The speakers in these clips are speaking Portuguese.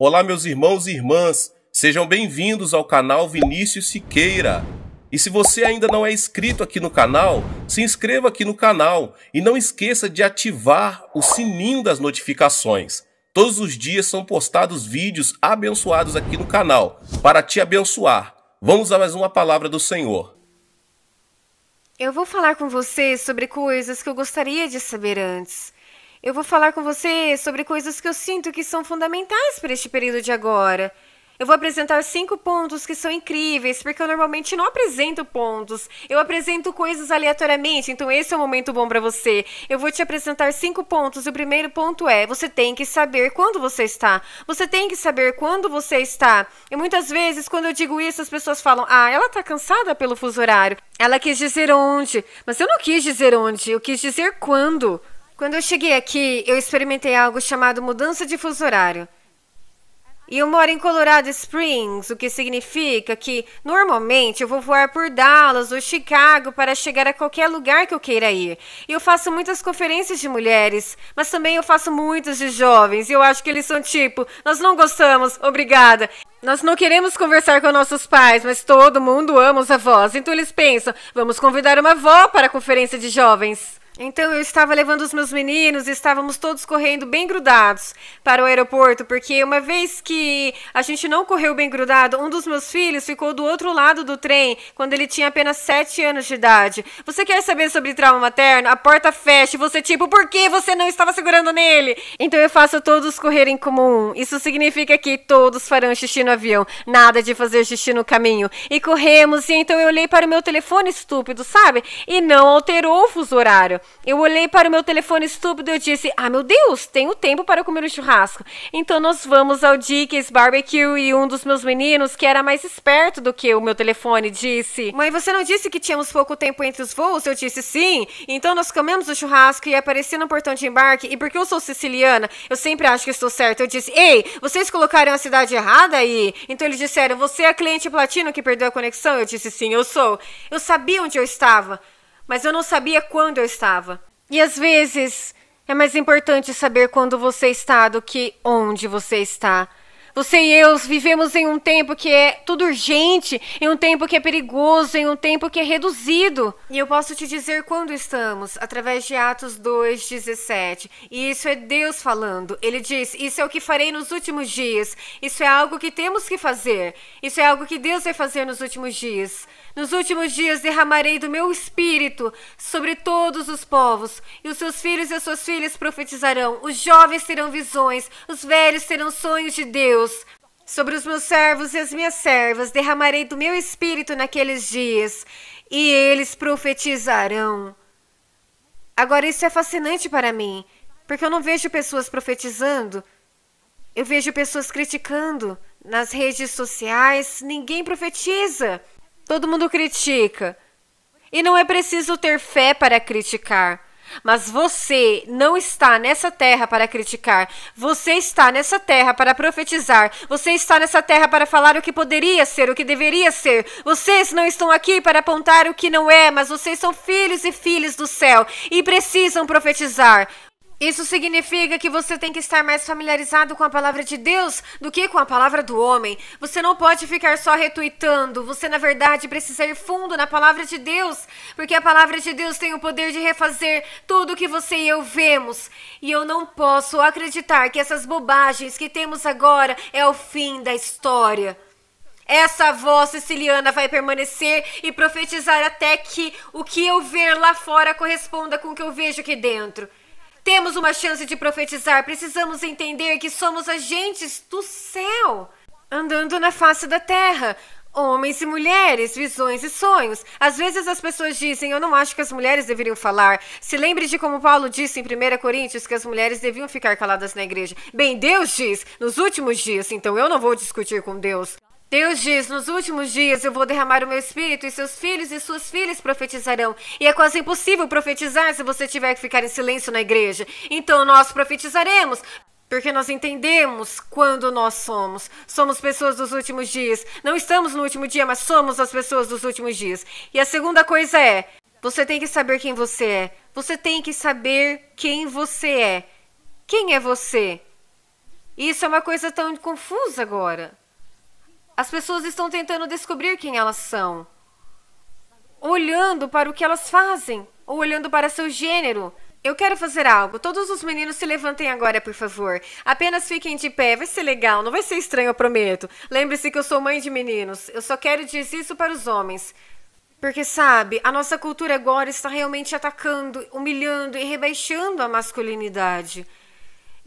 Olá, meus irmãos e irmãs, sejam bem-vindos ao canal Vinícius Siqueira. E se você ainda não é inscrito aqui no canal, se inscreva aqui no canal e não esqueça de ativar o sininho das notificações. Todos os dias são postados vídeos abençoados aqui no canal para te abençoar. Vamos a mais uma palavra do Senhor. Eu vou falar com você sobre coisas que eu gostaria de saber antes. Eu vou falar com você sobre coisas que eu sinto que são fundamentais para este período de agora. Eu vou apresentar cinco pontos que são incríveis, porque eu normalmente não apresento pontos. Eu apresento coisas aleatoriamente, então esse é um momento bom para você. Eu vou te apresentar cinco pontos. E o primeiro ponto é: você tem que saber quando você está. Você tem que saber quando você está. E muitas vezes, quando eu digo isso, as pessoas falam: "Ah, ela tá cansada pelo fuso horário. Ela quis dizer onde". Mas eu não quis dizer onde, eu quis dizer quando. Quando eu cheguei aqui, eu experimentei algo chamado mudança de fuso horário. E eu moro em Colorado Springs, o que significa que normalmente eu vou voar por Dallas ou Chicago para chegar a qualquer lugar que eu queira ir. E eu faço muitas conferências de mulheres, mas também eu faço muitas de jovens. E eu acho que eles são tipo: nós não gostamos, obrigada. Nós não queremos conversar com nossos pais, mas todo mundo ama os avós. Então eles pensam: vamos convidar uma avó para a conferência de jovens. Então eu estava levando os meus meninos, estávamos todos correndo bem grudados para o aeroporto, porque uma vez que a gente não correu bem grudado, um dos meus filhos ficou do outro lado do trem quando ele tinha apenas 7 anos de idade. Você quer saber sobre trauma materno? A porta fecha e você, tipo, por que você não estava segurando nele? Então eu faço todos correrem como um. Isso significa que todos farão xixi no avião, nada de fazer xixi no caminho. E corremos, e então eu olhei para o meu telefone estúpido, sabe? E não alterou o fuso horário. Eu olhei para o meu telefone estúpido e disse: Ah, meu Deus, tenho tempo para comer um churrasco. Então nós vamos ao Dick's Barbecue e um dos meus meninos, que era mais esperto do que o meu telefone, disse: Mãe, você não disse que tínhamos pouco tempo entre os voos? Eu disse sim. Então nós comemos o churrasco e apareci no portão de embarque. E porque eu sou siciliana, eu sempre acho que estou certa. Eu disse: Ei, vocês colocaram a cidade errada aí? Então eles disseram: Você é a cliente platino que perdeu a conexão? Eu disse: Sim, eu sou. Eu sabia onde eu estava mas eu não sabia quando eu estava. E às vezes é mais importante saber quando você está do que onde você está. Você e eu vivemos em um tempo que é tudo urgente, em um tempo que é perigoso, em um tempo que é reduzido. E eu posso te dizer quando estamos, através de Atos 2,17. E isso é Deus falando. Ele diz: Isso é o que farei nos últimos dias. Isso é algo que temos que fazer. Isso é algo que Deus vai fazer nos últimos dias. Nos últimos dias derramarei do meu espírito sobre todos os povos, e os seus filhos e as suas filhas profetizarão, os jovens terão visões, os velhos terão sonhos de Deus. Sobre os meus servos e as minhas servas derramarei do meu espírito naqueles dias, e eles profetizarão. Agora, isso é fascinante para mim, porque eu não vejo pessoas profetizando, eu vejo pessoas criticando nas redes sociais, ninguém profetiza. Todo mundo critica. E não é preciso ter fé para criticar. Mas você não está nessa terra para criticar. Você está nessa terra para profetizar. Você está nessa terra para falar o que poderia ser, o que deveria ser. Vocês não estão aqui para apontar o que não é, mas vocês são filhos e filhas do céu e precisam profetizar. Isso significa que você tem que estar mais familiarizado com a palavra de Deus do que com a palavra do homem. Você não pode ficar só retuitando. Você, na verdade, precisa ir fundo na palavra de Deus, porque a palavra de Deus tem o poder de refazer tudo o que você e eu vemos. E eu não posso acreditar que essas bobagens que temos agora é o fim da história. Essa voz siciliana vai permanecer e profetizar até que o que eu ver lá fora corresponda com o que eu vejo aqui dentro. Temos uma chance de profetizar. Precisamos entender que somos agentes do céu, andando na face da terra. Homens e mulheres, visões e sonhos. Às vezes as pessoas dizem, eu não acho que as mulheres deveriam falar. Se lembre de como Paulo disse em 1 Coríntios que as mulheres deviam ficar caladas na igreja. Bem, Deus diz, nos últimos dias, então eu não vou discutir com Deus. Deus diz: Nos últimos dias eu vou derramar o meu espírito, e seus filhos e suas filhas profetizarão. E é quase impossível profetizar se você tiver que ficar em silêncio na igreja. Então nós profetizaremos. Porque nós entendemos quando nós somos. Somos pessoas dos últimos dias. Não estamos no último dia, mas somos as pessoas dos últimos dias. E a segunda coisa é: você tem que saber quem você é. Você tem que saber quem você é. Quem é você? Isso é uma coisa tão confusa agora. As pessoas estão tentando descobrir quem elas são, olhando para o que elas fazem, ou olhando para seu gênero. Eu quero fazer algo. Todos os meninos se levantem agora, por favor. Apenas fiquem de pé, vai ser legal, não vai ser estranho, eu prometo. Lembre-se que eu sou mãe de meninos. Eu só quero dizer isso para os homens. Porque, sabe, a nossa cultura agora está realmente atacando, humilhando e rebaixando a masculinidade.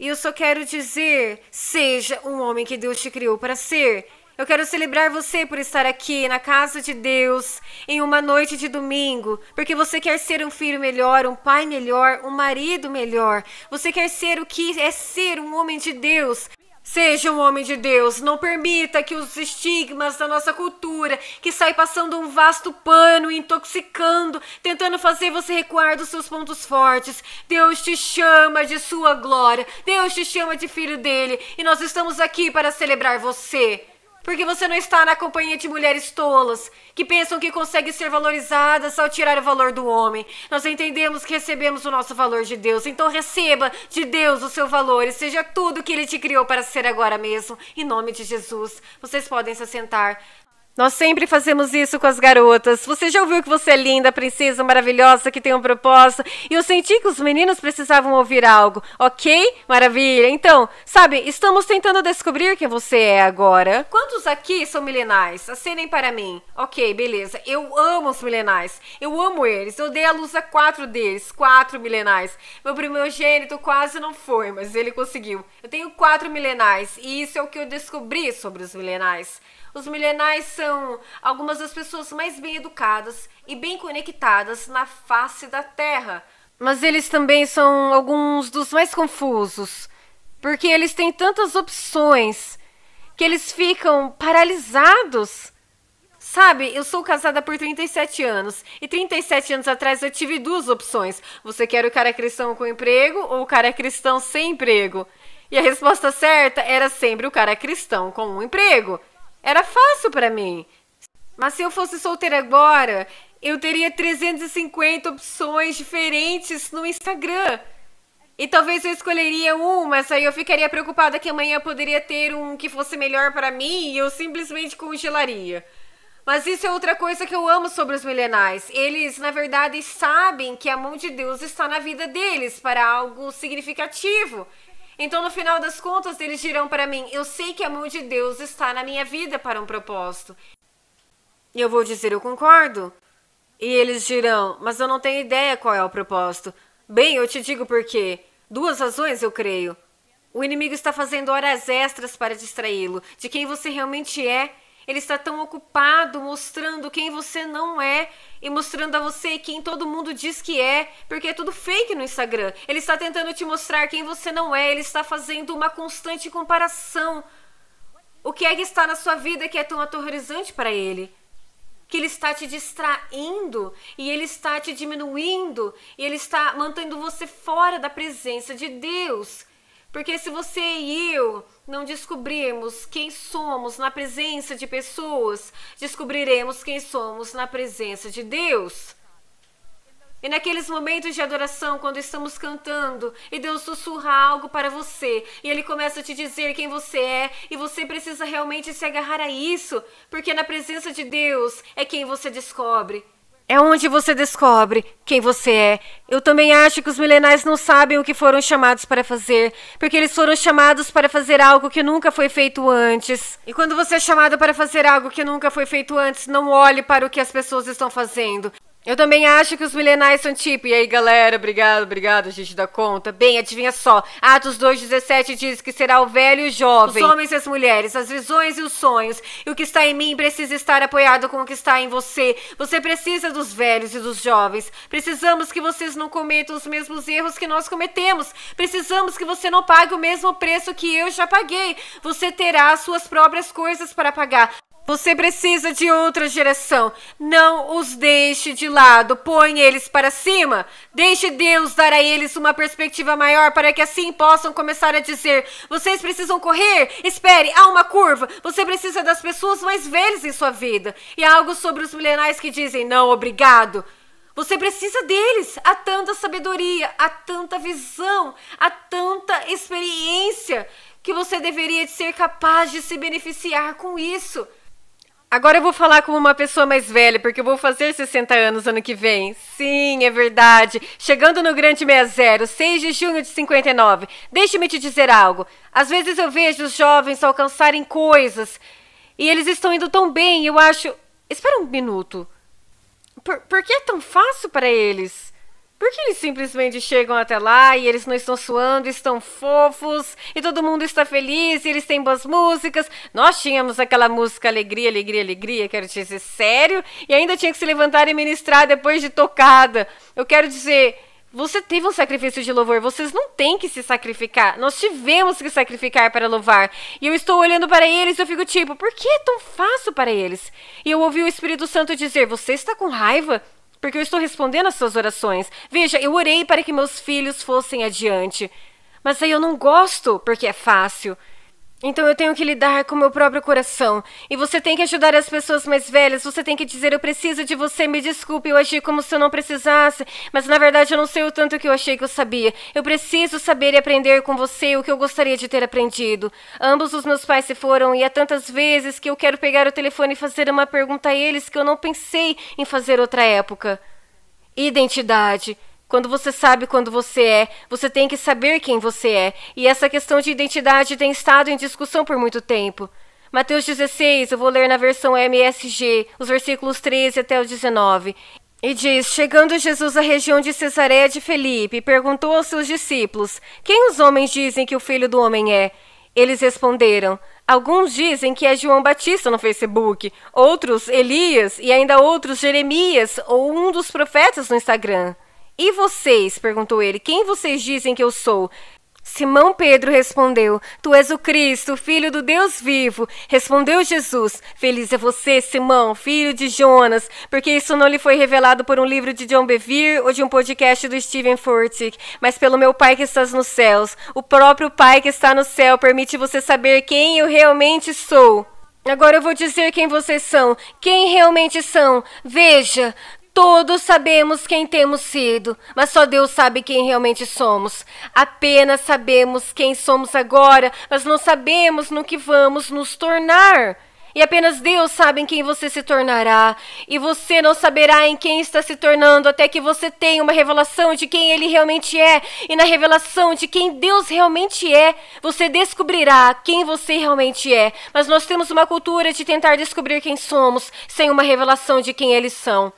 E eu só quero dizer: seja um homem que Deus te criou para ser. Eu quero celebrar você por estar aqui na casa de Deus em uma noite de domingo, porque você quer ser um filho melhor, um pai melhor, um marido melhor. Você quer ser o que é ser um homem de Deus. Seja um homem de Deus, não permita que os estigmas da nossa cultura, que sai passando um vasto pano, intoxicando, tentando fazer você recuar dos seus pontos fortes. Deus te chama de sua glória, Deus te chama de filho dele, e nós estamos aqui para celebrar você. Porque você não está na companhia de mulheres tolas, que pensam que conseguem ser valorizadas ao tirar o valor do homem. Nós entendemos que recebemos o nosso valor de Deus, então receba de Deus o seu valor e seja tudo que Ele te criou para ser agora mesmo, em nome de Jesus. Vocês podem se sentar. Nós sempre fazemos isso com as garotas. Você já ouviu que você é linda, princesa maravilhosa, que tem um propósito? E eu senti que os meninos precisavam ouvir algo, ok? Maravilha. Então, sabe, estamos tentando descobrir quem você é agora. Quantos aqui são milenais? Acenem para mim. Ok, beleza. Eu amo os milenais. Eu amo eles. Eu dei à luz a quatro deles, quatro milenais. Meu primogênito quase não foi, mas ele conseguiu. Eu tenho quatro milenais e isso é o que eu descobri sobre os milenais. Os milenais são algumas das pessoas mais bem educadas e bem conectadas na face da Terra, mas eles também são alguns dos mais confusos, porque eles têm tantas opções que eles ficam paralisados. Sabe, eu sou casada por 37 anos e 37 anos atrás eu tive duas opções. Você quer o cara cristão com emprego ou o cara cristão sem emprego? E a resposta certa era sempre o cara cristão com um emprego. Era fácil para mim. Mas se eu fosse solteira agora, eu teria 350 opções diferentes no Instagram. E talvez eu escolheria um, mas aí eu ficaria preocupada que amanhã poderia ter um que fosse melhor para mim e eu simplesmente congelaria. Mas isso é outra coisa que eu amo sobre os milenais. Eles, na verdade, sabem que a mão de Deus está na vida deles para algo significativo. Então, no final das contas, eles dirão para mim: Eu sei que a mão de Deus está na minha vida para um propósito. E eu vou dizer: Eu concordo. E eles dirão: Mas eu não tenho ideia qual é o propósito. Bem, eu te digo por quê. Duas razões, eu creio. O inimigo está fazendo horas extras para distraí-lo de quem você realmente é ele está tão ocupado mostrando quem você não é e mostrando a você quem todo mundo diz que é, porque é tudo fake no Instagram. Ele está tentando te mostrar quem você não é, ele está fazendo uma constante comparação. O que é que está na sua vida que é tão aterrorizante para ele? Que ele está te distraindo e ele está te diminuindo e ele está mantendo você fora da presença de Deus. Porque se você e eu não descobrirmos quem somos na presença de pessoas, descobriremos quem somos na presença de Deus. E naqueles momentos de adoração, quando estamos cantando e Deus sussurra algo para você e Ele começa a te dizer quem você é e você precisa realmente se agarrar a isso, porque na presença de Deus é quem você descobre. É onde você descobre quem você é. Eu também acho que os milenais não sabem o que foram chamados para fazer, porque eles foram chamados para fazer algo que nunca foi feito antes. E quando você é chamado para fazer algo que nunca foi feito antes, não olhe para o que as pessoas estão fazendo. Eu também acho que os milenais são tipo. E aí, galera, obrigado, obrigado, gente da conta. Bem, adivinha só. Atos 2,17 diz que será o velho e o jovem. Os homens e as mulheres, as visões e os sonhos. E o que está em mim precisa estar apoiado com o que está em você. Você precisa dos velhos e dos jovens. Precisamos que vocês não cometam os mesmos erros que nós cometemos. Precisamos que você não pague o mesmo preço que eu já paguei. Você terá as suas próprias coisas para pagar. Você precisa de outra geração. Não os deixe de lado. Põe eles para cima. Deixe Deus dar a eles uma perspectiva maior para que assim possam começar a dizer: vocês precisam correr. Espere, há uma curva. Você precisa das pessoas mais velhas em sua vida. E há algo sobre os milenais que dizem: não, obrigado. Você precisa deles. Há tanta sabedoria, há tanta visão, há tanta experiência que você deveria ser capaz de se beneficiar com isso. Agora eu vou falar como uma pessoa mais velha, porque eu vou fazer 60 anos ano que vem. Sim, é verdade. Chegando no Grande 60, 6 de junho de 59. Deixe-me te dizer algo. Às vezes eu vejo os jovens alcançarem coisas e eles estão indo tão bem, eu acho. Espera um minuto. Por, por que é tão fácil para eles? Por que eles simplesmente chegam até lá e eles não estão suando, estão fofos e todo mundo está feliz e eles têm boas músicas? Nós tínhamos aquela música Alegria, Alegria, Alegria, quero dizer sério, e ainda tinha que se levantar e ministrar depois de tocada. Eu quero dizer. Você teve um sacrifício de louvor, vocês não têm que se sacrificar. Nós tivemos que sacrificar para louvar. E eu estou olhando para eles e eu fico tipo, por que é tão fácil para eles? E eu ouvi o Espírito Santo dizer: Você está com raiva? porque eu estou respondendo às suas orações. Veja, eu orei para que meus filhos fossem adiante. Mas aí eu não gosto, porque é fácil. Então eu tenho que lidar com meu próprio coração. E você tem que ajudar as pessoas mais velhas. Você tem que dizer: Eu preciso de você, me desculpe, eu agi como se eu não precisasse. Mas na verdade eu não sei o tanto que eu achei que eu sabia. Eu preciso saber e aprender com você o que eu gostaria de ter aprendido. Ambos os meus pais se foram e há tantas vezes que eu quero pegar o telefone e fazer uma pergunta a eles que eu não pensei em fazer outra época. Identidade quando você sabe quando você é, você tem que saber quem você é. E essa questão de identidade tem estado em discussão por muito tempo. Mateus 16, eu vou ler na versão MSG, os versículos 13 até o 19. E diz: Chegando Jesus à região de Cesareia de Felipe, perguntou aos seus discípulos: Quem os homens dizem que o filho do homem é? Eles responderam: Alguns dizem que é João Batista no Facebook, outros Elias e ainda outros Jeremias ou um dos profetas no Instagram. E vocês? perguntou ele. Quem vocês dizem que eu sou? Simão Pedro respondeu: Tu és o Cristo, filho do Deus vivo. Respondeu Jesus: Feliz é você, Simão, filho de Jonas, porque isso não lhe foi revelado por um livro de John Bevere ou de um podcast do Stephen Furtick, mas pelo meu Pai que estás nos céus. O próprio Pai que está no céu permite você saber quem eu realmente sou. Agora eu vou dizer quem vocês são, quem realmente são. Veja, Todos sabemos quem temos sido, mas só Deus sabe quem realmente somos. Apenas sabemos quem somos agora, mas não sabemos no que vamos nos tornar. E apenas Deus sabe em quem você se tornará. E você não saberá em quem está se tornando até que você tenha uma revelação de quem Ele realmente é. E na revelação de quem Deus realmente é, você descobrirá quem você realmente é. Mas nós temos uma cultura de tentar descobrir quem somos sem uma revelação de quem eles são.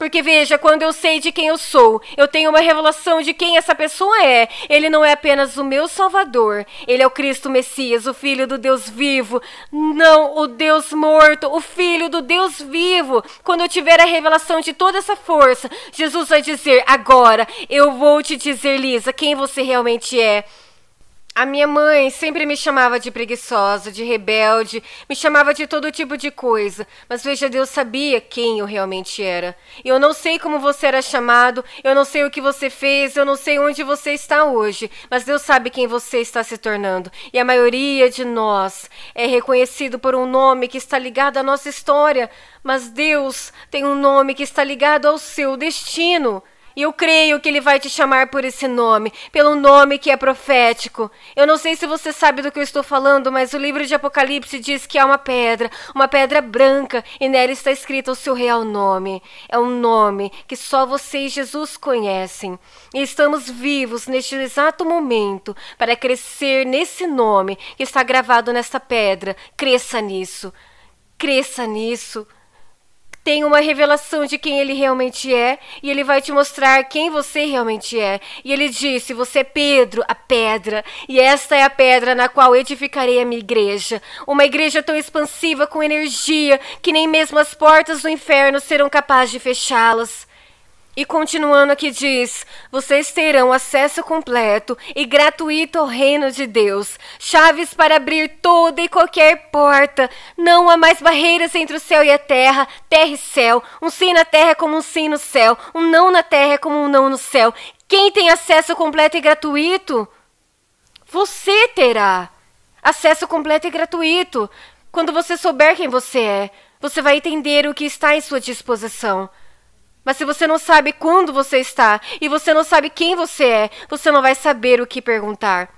Porque veja, quando eu sei de quem eu sou, eu tenho uma revelação de quem essa pessoa é. Ele não é apenas o meu Salvador, ele é o Cristo Messias, o Filho do Deus vivo. Não, o Deus morto, o Filho do Deus vivo. Quando eu tiver a revelação de toda essa força, Jesus vai dizer: Agora eu vou te dizer, Lisa, quem você realmente é. A minha mãe sempre me chamava de preguiçosa, de rebelde, me chamava de todo tipo de coisa, mas veja, Deus sabia quem eu realmente era. Eu não sei como você era chamado, eu não sei o que você fez, eu não sei onde você está hoje, mas Deus sabe quem você está se tornando. E a maioria de nós é reconhecido por um nome que está ligado à nossa história, mas Deus tem um nome que está ligado ao seu destino eu creio que ele vai te chamar por esse nome, pelo nome que é profético. Eu não sei se você sabe do que eu estou falando, mas o livro de Apocalipse diz que há é uma pedra, uma pedra branca, e nela está escrito o seu real nome. É um nome que só você e Jesus conhecem. E estamos vivos neste exato momento para crescer nesse nome que está gravado nesta pedra. Cresça nisso. Cresça nisso tem uma revelação de quem ele realmente é e ele vai te mostrar quem você realmente é. E ele disse: Você é Pedro, a pedra, e esta é a pedra na qual edificarei a minha igreja. Uma igreja tão expansiva com energia que nem mesmo as portas do inferno serão capazes de fechá-las. E continuando aqui diz: vocês terão acesso completo e gratuito ao reino de Deus, chaves para abrir toda e qualquer porta. Não há mais barreiras entre o céu e a terra, terra e céu. Um sim na terra é como um sim no céu, um não na terra é como um não no céu. Quem tem acesso completo e gratuito? Você terá acesso completo e gratuito. Quando você souber quem você é, você vai entender o que está em sua disposição. Mas se você não sabe quando você está e você não sabe quem você é, você não vai saber o que perguntar.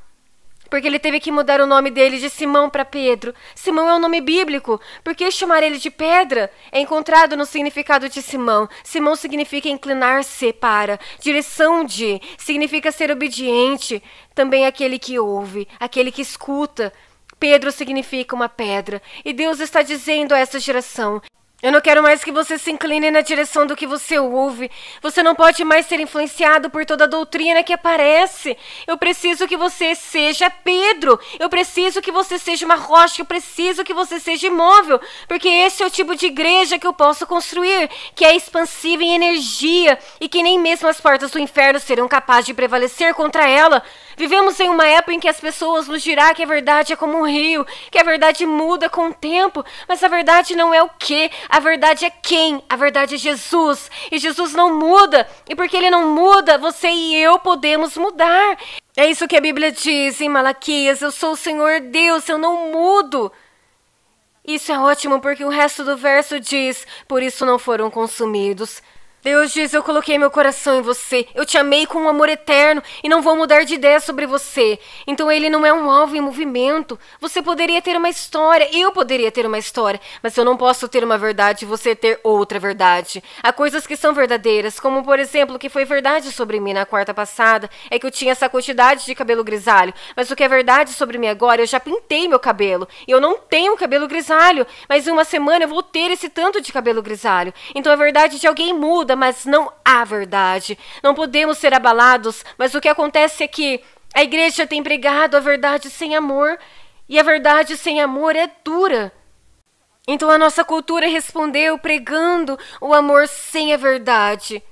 Porque ele teve que mudar o nome dele de Simão para Pedro. Simão é um nome bíblico. Por que chamar ele de pedra? É encontrado no significado de Simão. Simão significa inclinar-se para, direção de, significa ser obediente. Também aquele que ouve, aquele que escuta. Pedro significa uma pedra. E Deus está dizendo a essa geração eu não quero mais que você se incline na direção do que você ouve. Você não pode mais ser influenciado por toda a doutrina que aparece. Eu preciso que você seja Pedro. Eu preciso que você seja uma rocha. Eu preciso que você seja imóvel. Porque esse é o tipo de igreja que eu posso construir, que é expansiva em energia e que nem mesmo as portas do inferno serão capazes de prevalecer contra ela. Vivemos em uma época em que as pessoas nos dirá que a verdade é como um rio, que a verdade muda com o tempo, mas a verdade não é o que, a verdade é quem, a verdade é Jesus. E Jesus não muda, e porque ele não muda, você e eu podemos mudar. É isso que a Bíblia diz em Malaquias: Eu sou o Senhor Deus, eu não mudo. Isso é ótimo porque o resto do verso diz: Por isso não foram consumidos. Deus diz, eu coloquei meu coração em você. Eu te amei com um amor eterno e não vou mudar de ideia sobre você. Então ele não é um alvo em movimento. Você poderia ter uma história, eu poderia ter uma história, mas eu não posso ter uma verdade e você ter outra verdade. Há coisas que são verdadeiras, como por exemplo, o que foi verdade sobre mim na quarta passada é que eu tinha essa quantidade de cabelo grisalho, mas o que é verdade sobre mim agora, eu já pintei meu cabelo e eu não tenho cabelo grisalho, mas em uma semana eu vou ter esse tanto de cabelo grisalho. Então a verdade de alguém muda mas não há verdade. Não podemos ser abalados, mas o que acontece é que a igreja tem pregado a verdade sem amor, e a verdade sem amor é dura. Então a nossa cultura respondeu pregando o amor sem a verdade,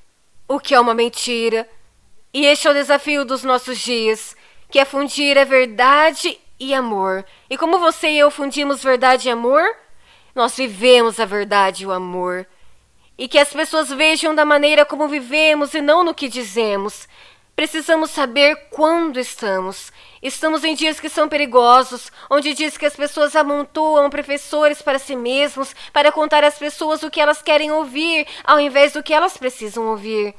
o que é uma mentira. E este é o desafio dos nossos dias, que é fundir a verdade e amor. E como você e eu fundimos verdade e amor, nós vivemos a verdade e o amor e que as pessoas vejam da maneira como vivemos e não no que dizemos. Precisamos saber quando estamos. Estamos em dias que são perigosos, onde diz que as pessoas amontoam professores para si mesmos para contar às pessoas o que elas querem ouvir, ao invés do que elas precisam ouvir.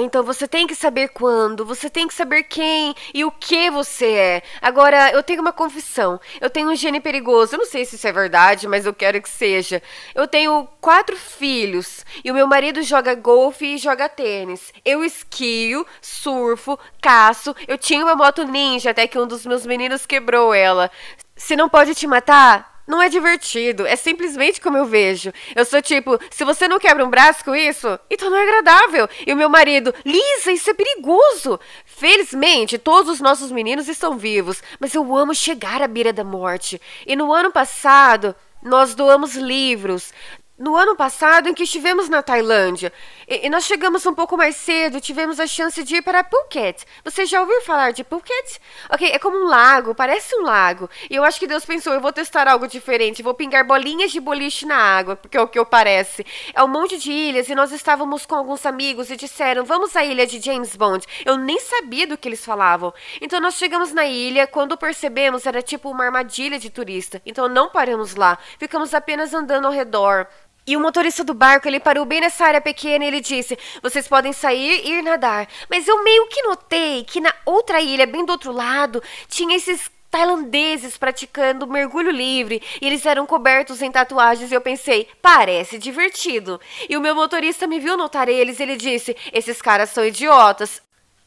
Então você tem que saber quando, você tem que saber quem e o que você é. Agora, eu tenho uma confissão. Eu tenho um gene perigoso. Eu não sei se isso é verdade, mas eu quero que seja. Eu tenho quatro filhos e o meu marido joga golfe e joga tênis. Eu esquio, surfo, caço. Eu tinha uma moto ninja até que um dos meus meninos quebrou ela. Se não pode te matar, não é divertido, é simplesmente como eu vejo. Eu sou tipo, se você não quebra um braço com isso, então não é agradável. E o meu marido, Lisa, isso é perigoso. Felizmente, todos os nossos meninos estão vivos, mas eu amo chegar à beira da morte. E no ano passado, nós doamos livros, no ano passado em que estivemos na Tailândia. E, e, nós chegamos um pouco mais cedo, tivemos a chance de ir para Phuket. Você já ouviu falar de Phuket? Ok, é como um lago, parece um lago. E eu acho que Deus pensou, eu vou testar algo diferente, vou pingar bolinhas de boliche na água, porque é o que eu parece. É um monte de ilhas e nós estávamos com alguns amigos e disseram, vamos à ilha de James Bond. Eu nem sabia do que eles falavam. Então nós chegamos na ilha, quando percebemos era tipo uma armadilha de turista. Então não paramos lá, ficamos apenas andando ao redor. E o motorista do barco, ele parou bem nessa área pequena e ele disse: "Vocês podem sair e ir nadar". Mas eu meio que notei que na outra ilha, bem do outro lado, tinha esses tailandeses praticando mergulho livre e eles eram cobertos em tatuagens e eu pensei, parece divertido. E o meu motorista me viu notar eles e ele disse: "Esses caras são idiotas".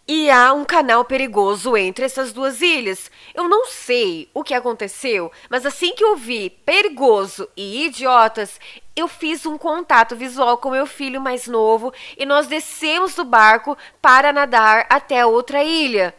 E há um canal perigoso entre essas duas ilhas. Eu não sei o que aconteceu, mas assim que eu vi perigoso e idiotas, eu fiz um contato visual com meu filho mais novo e nós descemos do barco para nadar até outra ilha.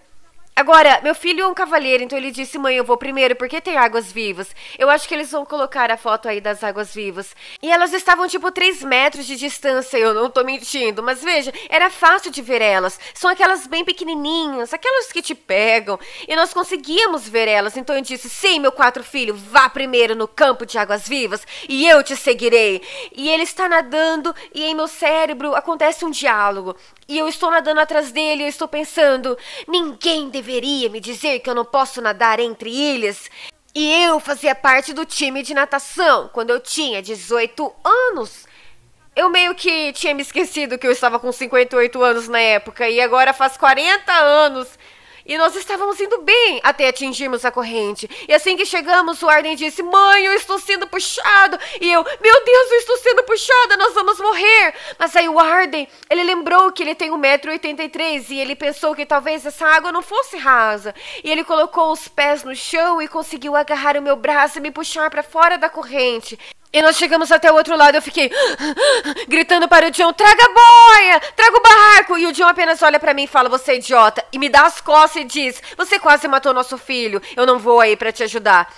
Agora, meu filho é um cavaleiro, então ele disse: Mãe, eu vou primeiro porque tem águas vivas. Eu acho que eles vão colocar a foto aí das águas vivas. E elas estavam tipo 3 metros de distância, eu não tô mentindo, mas veja, era fácil de ver elas. São aquelas bem pequenininhas, aquelas que te pegam. E nós conseguíamos ver elas, então eu disse: Sim, meu quatro filho, vá primeiro no campo de águas vivas e eu te seguirei. E ele está nadando e em meu cérebro acontece um diálogo e eu estou nadando atrás dele, eu estou pensando, ninguém deveria me dizer que eu não posso nadar entre ilhas. E eu fazia parte do time de natação quando eu tinha 18 anos. Eu meio que tinha me esquecido que eu estava com 58 anos na época e agora faz 40 anos e nós estávamos indo bem até atingirmos a corrente. E assim que chegamos, o Arden disse: Mãe, eu estou sendo puxado. E eu: Meu Deus, eu estou sendo puxada, nós vamos morrer. Mas aí o Arden, ele lembrou que ele tem 1,83m e ele pensou que talvez essa água não fosse rasa. E ele colocou os pés no chão e conseguiu agarrar o meu braço e me puxar para fora da corrente. E nós chegamos até o outro lado, eu fiquei gritando para o John: traga a boia, traga o barraco. E o John apenas olha para mim e fala: você é idiota. E me dá as costas e diz: você quase matou nosso filho, eu não vou aí para te ajudar.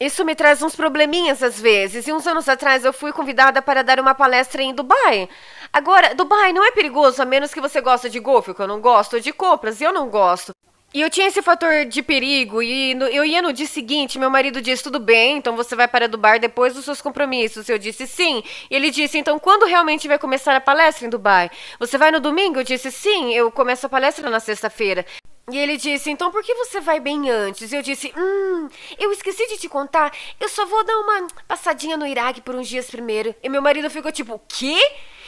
Isso me traz uns probleminhas às vezes, e uns anos atrás eu fui convidada para dar uma palestra em Dubai. Agora, Dubai não é perigoso a menos que você goste de golfe, que eu não gosto, ou de compras, e eu não gosto. E eu tinha esse fator de perigo, e no, eu ia no dia seguinte, meu marido disse, tudo bem, então você vai para Dubai depois dos seus compromissos. Eu disse, sim. E ele disse, então quando realmente vai começar a palestra em Dubai? Você vai no domingo? Eu disse, sim, eu começo a palestra na sexta-feira. E ele disse, então por que você vai bem antes? eu disse, hum, eu esqueci de te contar, eu só vou dar uma passadinha no Iraque por uns dias primeiro. E meu marido ficou tipo, o quê?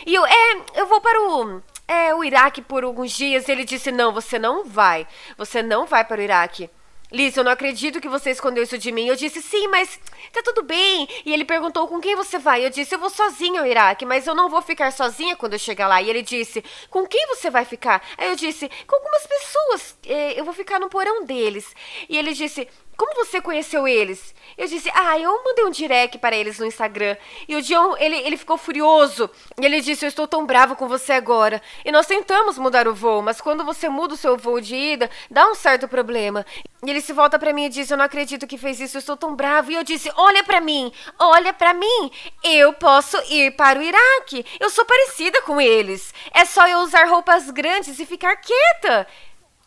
E eu, é, eu vou para o é, o Iraque por alguns dias. Ele disse: Não, você não vai. Você não vai para o Iraque. Liz, eu não acredito que você escondeu isso de mim. Eu disse, sim, mas tá tudo bem. E ele perguntou com quem você vai. Eu disse, eu vou sozinha ao Iraque, mas eu não vou ficar sozinha quando eu chegar lá. E ele disse, com quem você vai ficar? Aí eu disse, com algumas pessoas. Eh, eu vou ficar no porão deles. E ele disse, como você conheceu eles? Eu disse, ah, eu mandei um direct para eles no Instagram. E o John, ele, ele ficou furioso. E ele disse, eu estou tão bravo com você agora. E nós tentamos mudar o voo, mas quando você muda o seu voo de ida, dá um certo problema. E ele se volta para mim e diz, eu não acredito que fez isso, eu estou tão bravo. E eu disse, olha para mim, olha para mim. Eu posso ir para o Iraque. Eu sou parecida com eles. É só eu usar roupas grandes e ficar quieta.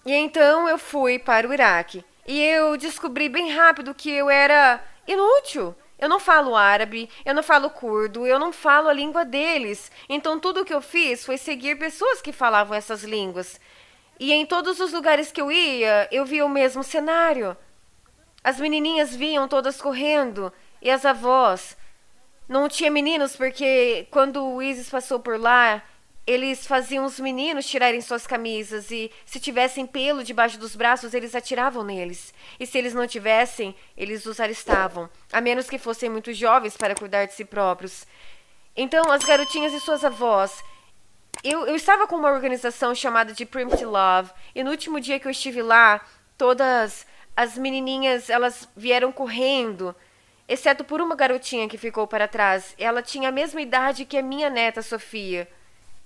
E então eu fui para o Iraque. E eu descobri bem rápido que eu era inútil. Eu não falo árabe, eu não falo curdo, eu não falo a língua deles. Então tudo o que eu fiz foi seguir pessoas que falavam essas línguas. E em todos os lugares que eu ia, eu via o mesmo cenário. As menininhas vinham todas correndo e as avós. Não tinha meninos porque quando o Isis passou por lá, eles faziam os meninos tirarem suas camisas e, se tivessem pelo debaixo dos braços, eles atiravam neles. E se eles não tivessem, eles os arrestavam, a menos que fossem muito jovens para cuidar de si próprios. Então, as garotinhas e suas avós. Eu, eu estava com uma organização chamada de Primitive Love, e no último dia que eu estive lá, todas as menininhas elas vieram correndo, exceto por uma garotinha que ficou para trás. Ela tinha a mesma idade que a minha neta Sofia.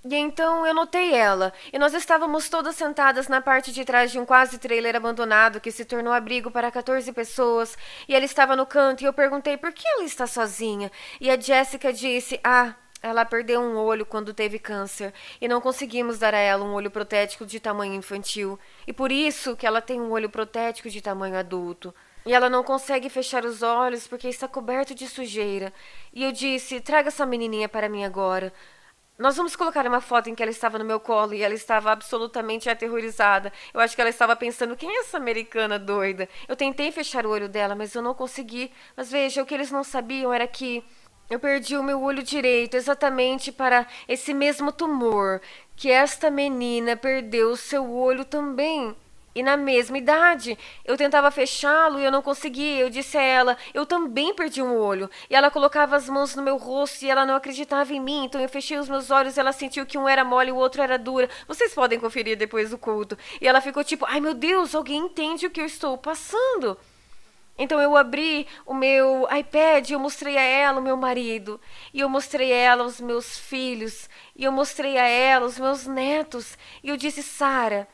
E então eu notei ela, e nós estávamos todas sentadas na parte de trás de um quase trailer abandonado que se tornou abrigo para 14 pessoas, e ela estava no canto, e eu perguntei por que ela está sozinha, e a Jéssica disse: Ah, ela perdeu um olho quando teve câncer, e não conseguimos dar a ela um olho protético de tamanho infantil, e por isso que ela tem um olho protético de tamanho adulto. E ela não consegue fechar os olhos porque está coberto de sujeira. E eu disse: Traga essa menininha para mim agora. Nós vamos colocar uma foto em que ela estava no meu colo e ela estava absolutamente aterrorizada. Eu acho que ela estava pensando: quem é essa americana doida? Eu tentei fechar o olho dela, mas eu não consegui. Mas veja, o que eles não sabiam era que eu perdi o meu olho direito exatamente para esse mesmo tumor, que esta menina perdeu o seu olho também. E na mesma idade, eu tentava fechá-lo e eu não conseguia. Eu disse a ela, eu também perdi um olho. E ela colocava as mãos no meu rosto e ela não acreditava em mim. Então eu fechei os meus olhos e ela sentiu que um era mole e o outro era dura. Vocês podem conferir depois do culto. E ela ficou tipo, ai meu Deus, alguém entende o que eu estou passando. Então eu abri o meu iPad, eu mostrei a ela o meu marido, e eu mostrei a ela os meus filhos, e eu mostrei a ela os meus netos, e eu disse: "Sara,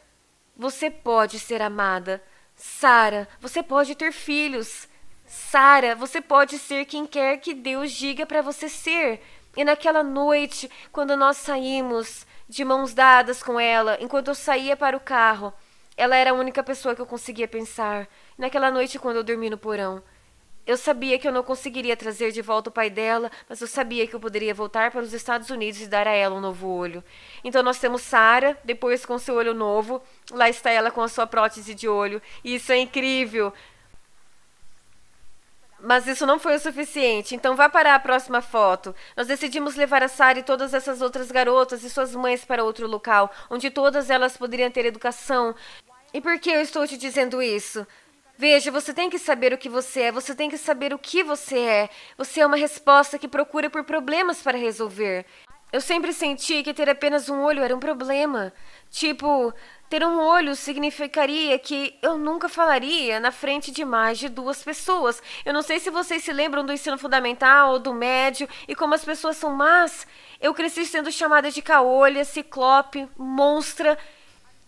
você pode ser amada. Sara, você pode ter filhos. Sara, você pode ser quem quer que Deus diga para você ser. E naquela noite, quando nós saímos de mãos dadas com ela, enquanto eu saía para o carro, ela era a única pessoa que eu conseguia pensar. Naquela noite, quando eu dormi no porão, eu sabia que eu não conseguiria trazer de volta o pai dela, mas eu sabia que eu poderia voltar para os Estados Unidos e dar a ela um novo olho. Então nós temos Sara, depois com seu olho novo, lá está ela com a sua prótese de olho. Isso é incrível. Mas isso não foi o suficiente, então vá para a próxima foto. Nós decidimos levar a Sara e todas essas outras garotas e suas mães para outro local, onde todas elas poderiam ter educação. E por que eu estou te dizendo isso? Veja, você tem que saber o que você é, você tem que saber o que você é. Você é uma resposta que procura por problemas para resolver. Eu sempre senti que ter apenas um olho era um problema. Tipo, ter um olho significaria que eu nunca falaria na frente de mais de duas pessoas. Eu não sei se vocês se lembram do ensino fundamental, ou do médio e como as pessoas são más. Eu cresci sendo chamada de caolha, ciclope, monstra.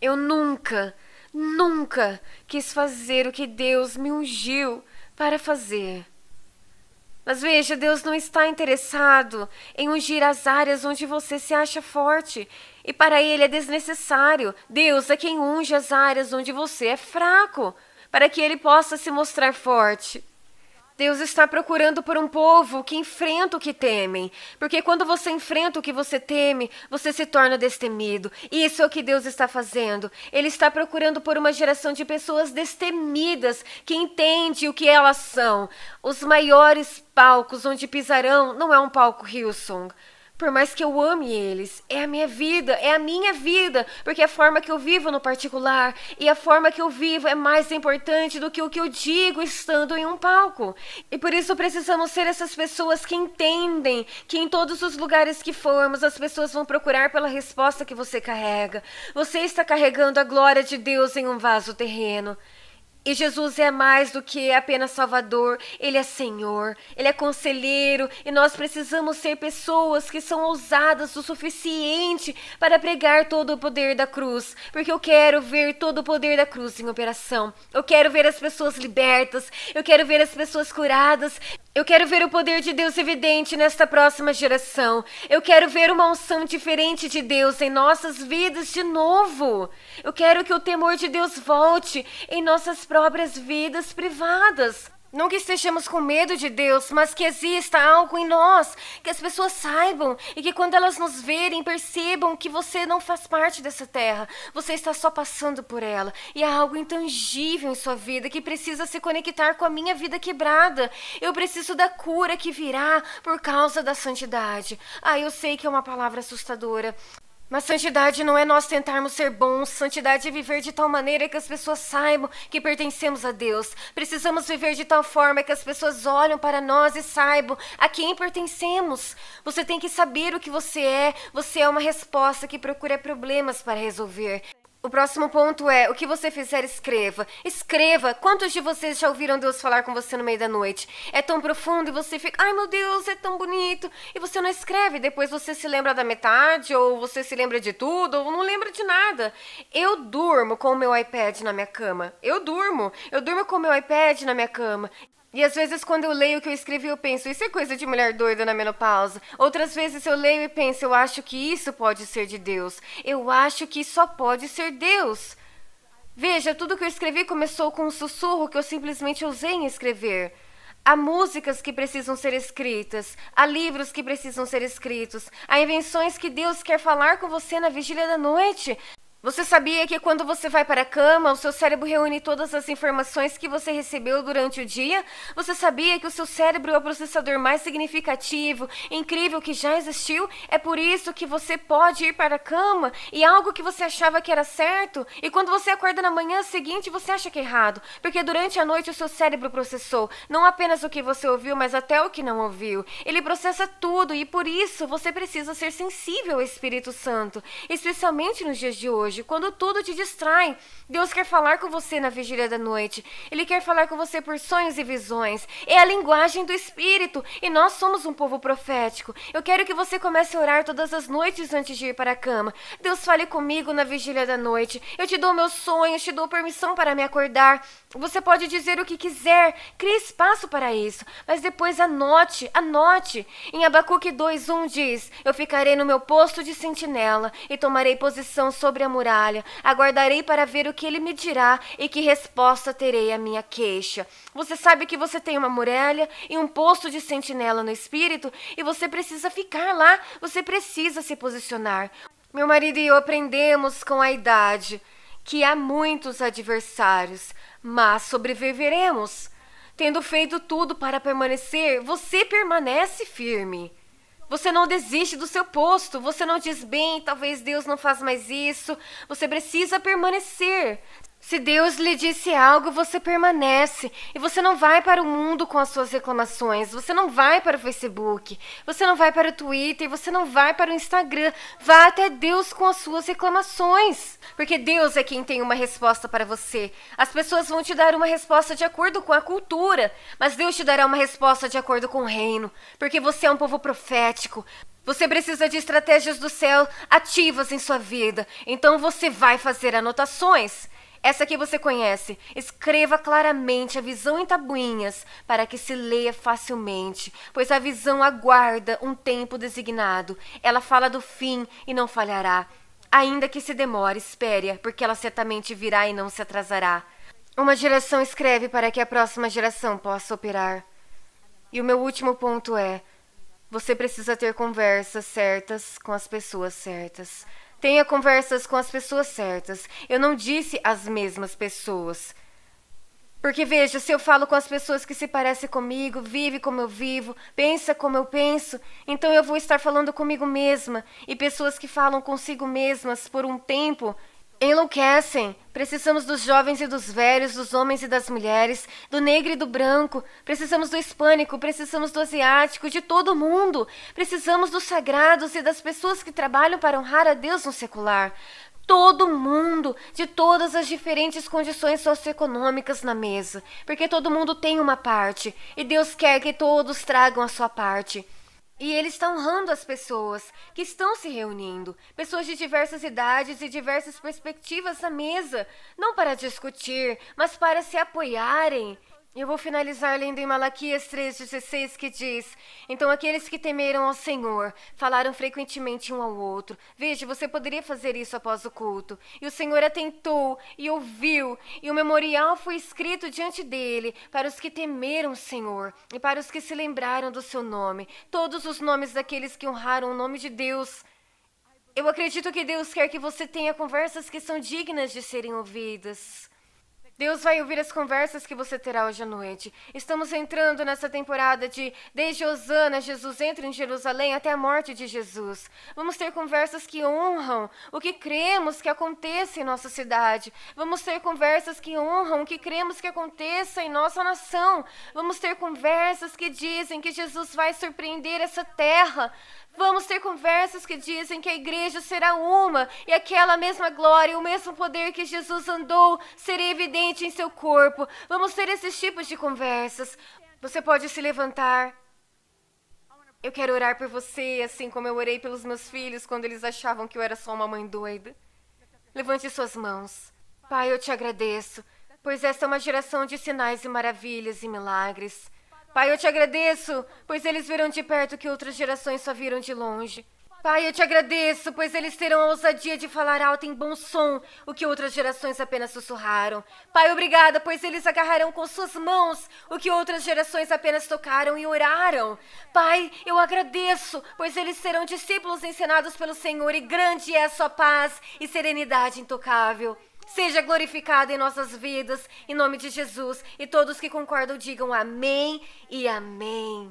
Eu nunca Nunca quis fazer o que Deus me ungiu para fazer. Mas veja, Deus não está interessado em ungir as áreas onde você se acha forte. E para Ele é desnecessário. Deus é quem unge as áreas onde você é fraco, para que Ele possa se mostrar forte. Deus está procurando por um povo que enfrenta o que temem. Porque quando você enfrenta o que você teme, você se torna destemido. Isso é o que Deus está fazendo. Ele está procurando por uma geração de pessoas destemidas, que entende o que elas são. Os maiores palcos onde pisarão não é um palco Hillsong por mais que eu ame eles, é a minha vida, é a minha vida, porque a forma que eu vivo no particular e a forma que eu vivo é mais importante do que o que eu digo estando em um palco. E por isso precisamos ser essas pessoas que entendem que em todos os lugares que formos, as pessoas vão procurar pela resposta que você carrega. Você está carregando a glória de Deus em um vaso terreno. E Jesus é mais do que apenas Salvador, Ele é Senhor, Ele é Conselheiro, e nós precisamos ser pessoas que são ousadas o suficiente para pregar todo o poder da cruz, porque eu quero ver todo o poder da cruz em operação. Eu quero ver as pessoas libertas, eu quero ver as pessoas curadas, eu quero ver o poder de Deus evidente nesta próxima geração. Eu quero ver uma unção diferente de Deus em nossas vidas de novo. Eu quero que o temor de Deus volte em nossas próprias vidas privadas. Não que estejamos com medo de Deus, mas que exista algo em nós que as pessoas saibam e que quando elas nos verem, percebam que você não faz parte dessa terra, você está só passando por ela e há algo intangível em sua vida que precisa se conectar com a minha vida quebrada. Eu preciso da cura que virá por causa da santidade. Ah, eu sei que é uma palavra assustadora, mas santidade não é nós tentarmos ser bons, santidade é viver de tal maneira que as pessoas saibam que pertencemos a Deus. Precisamos viver de tal forma que as pessoas olham para nós e saibam a quem pertencemos. Você tem que saber o que você é, você é uma resposta que procura problemas para resolver. O próximo ponto é: o que você fizer, escreva. Escreva. Quantos de vocês já ouviram Deus falar com você no meio da noite? É tão profundo e você fica, ai meu Deus, é tão bonito. E você não escreve. Depois você se lembra da metade, ou você se lembra de tudo, ou não lembra de nada. Eu durmo com o meu iPad na minha cama. Eu durmo. Eu durmo com o meu iPad na minha cama. E às vezes quando eu leio o que eu escrevi, eu penso, isso é coisa de mulher doida na menopausa. Outras vezes eu leio e penso, eu acho que isso pode ser de Deus. Eu acho que só pode ser Deus. Veja, tudo que eu escrevi começou com um sussurro que eu simplesmente usei em escrever. Há músicas que precisam ser escritas, há livros que precisam ser escritos, há invenções que Deus quer falar com você na vigília da noite, você sabia que quando você vai para a cama, o seu cérebro reúne todas as informações que você recebeu durante o dia? Você sabia que o seu cérebro é o processador mais significativo, incrível que já existiu? É por isso que você pode ir para a cama e algo que você achava que era certo, e quando você acorda na manhã seguinte, você acha que é errado, porque durante a noite o seu cérebro processou não apenas o que você ouviu, mas até o que não ouviu. Ele processa tudo e por isso você precisa ser sensível ao Espírito Santo, especialmente nos dias de hoje hoje, quando tudo te distrai. Deus quer falar com você na vigília da noite. Ele quer falar com você por sonhos e visões. É a linguagem do Espírito e nós somos um povo profético. Eu quero que você comece a orar todas as noites antes de ir para a cama. Deus fale comigo na vigília da noite. Eu te dou meus sonhos, te dou permissão para me acordar. Você pode dizer o que quiser, crie espaço para isso, mas depois anote, anote. Em Abacuque 2:1 diz: Eu ficarei no meu posto de sentinela e tomarei posição sobre a muralha, aguardarei para ver o que ele me dirá e que resposta terei à minha queixa. Você sabe que você tem uma muralha e um posto de sentinela no espírito e você precisa ficar lá, você precisa se posicionar. Meu marido e eu aprendemos com a idade que há muitos adversários, mas sobreviveremos. Tendo feito tudo para permanecer, você permanece firme. Você não desiste do seu posto, você não diz bem, talvez Deus não faz mais isso. Você precisa permanecer. Se Deus lhe disse algo, você permanece. E você não vai para o mundo com as suas reclamações. Você não vai para o Facebook. Você não vai para o Twitter. Você não vai para o Instagram. Vá até Deus com as suas reclamações. Porque Deus é quem tem uma resposta para você. As pessoas vão te dar uma resposta de acordo com a cultura. Mas Deus te dará uma resposta de acordo com o reino. Porque você é um povo profético. Você precisa de estratégias do céu ativas em sua vida. Então você vai fazer anotações. Essa aqui você conhece. Escreva claramente a visão em tabuinhas para que se leia facilmente, pois a visão aguarda um tempo designado. Ela fala do fim e não falhará. Ainda que se demore, espere, porque ela certamente virá e não se atrasará. Uma geração escreve para que a próxima geração possa operar. E o meu último ponto é: você precisa ter conversas certas com as pessoas certas. Tenha conversas com as pessoas certas. Eu não disse as mesmas pessoas. Porque veja, se eu falo com as pessoas que se parecem comigo, vive como eu vivo, pensa como eu penso, então eu vou estar falando comigo mesma. E pessoas que falam consigo mesmas por um tempo, Enlouquecem! Precisamos dos jovens e dos velhos, dos homens e das mulheres, do negro e do branco, precisamos do hispânico, precisamos do asiático, de todo mundo, precisamos dos sagrados e das pessoas que trabalham para honrar a Deus no secular. Todo mundo, de todas as diferentes condições socioeconômicas na mesa, porque todo mundo tem uma parte e Deus quer que todos tragam a sua parte. E eles estão honrando as pessoas que estão se reunindo, pessoas de diversas idades e diversas perspectivas à mesa, não para discutir, mas para se apoiarem, eu vou finalizar lendo em Malaquias 3,16 que diz: Então aqueles que temeram ao Senhor falaram frequentemente um ao outro. Veja, você poderia fazer isso após o culto. E o Senhor atentou e ouviu, e o memorial foi escrito diante dele para os que temeram o Senhor e para os que se lembraram do seu nome. Todos os nomes daqueles que honraram o nome de Deus. Eu acredito que Deus quer que você tenha conversas que são dignas de serem ouvidas. Deus vai ouvir as conversas que você terá hoje à noite. Estamos entrando nessa temporada de Desde Osana, Jesus entra em Jerusalém até a morte de Jesus. Vamos ter conversas que honram o que cremos que aconteça em nossa cidade. Vamos ter conversas que honram o que cremos que aconteça em nossa nação. Vamos ter conversas que dizem que Jesus vai surpreender essa terra. Vamos ter conversas que dizem que a igreja será uma e aquela mesma glória, o mesmo poder que Jesus andou será evidente em seu corpo. Vamos ter esses tipos de conversas. Você pode se levantar. Eu quero orar por você, assim como eu orei pelos meus filhos quando eles achavam que eu era só uma mãe doida. Levante suas mãos. Pai, eu te agradeço, pois esta é uma geração de sinais e maravilhas e milagres. Pai, eu te agradeço, pois eles verão de perto o que outras gerações só viram de longe. Pai, eu te agradeço, pois eles terão a ousadia de falar alto em bom som o que outras gerações apenas sussurraram. Pai, obrigada, pois eles agarrarão com suas mãos o que outras gerações apenas tocaram e oraram. Pai, eu agradeço, pois eles serão discípulos ensinados pelo Senhor e grande é a sua paz e serenidade intocável seja glorificado em nossas vidas, em nome de Jesus. E todos que concordam digam amém e amém.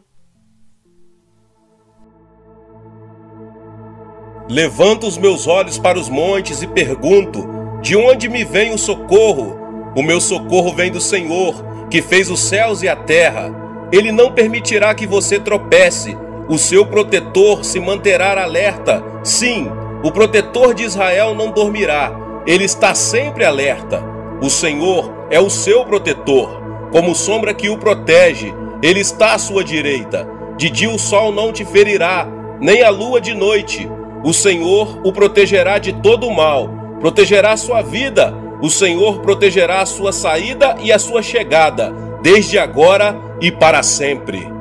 Levanto os meus olhos para os montes e pergunto: De onde me vem o socorro? O meu socorro vem do Senhor, que fez os céus e a terra. Ele não permitirá que você tropece. O seu protetor se manterá alerta. Sim, o protetor de Israel não dormirá ele está sempre alerta. O Senhor é o seu protetor, como sombra que o protege. Ele está à sua direita. De dia o sol não te ferirá, nem a lua de noite. O Senhor o protegerá de todo o mal, protegerá sua vida. O Senhor protegerá a sua saída e a sua chegada, desde agora e para sempre.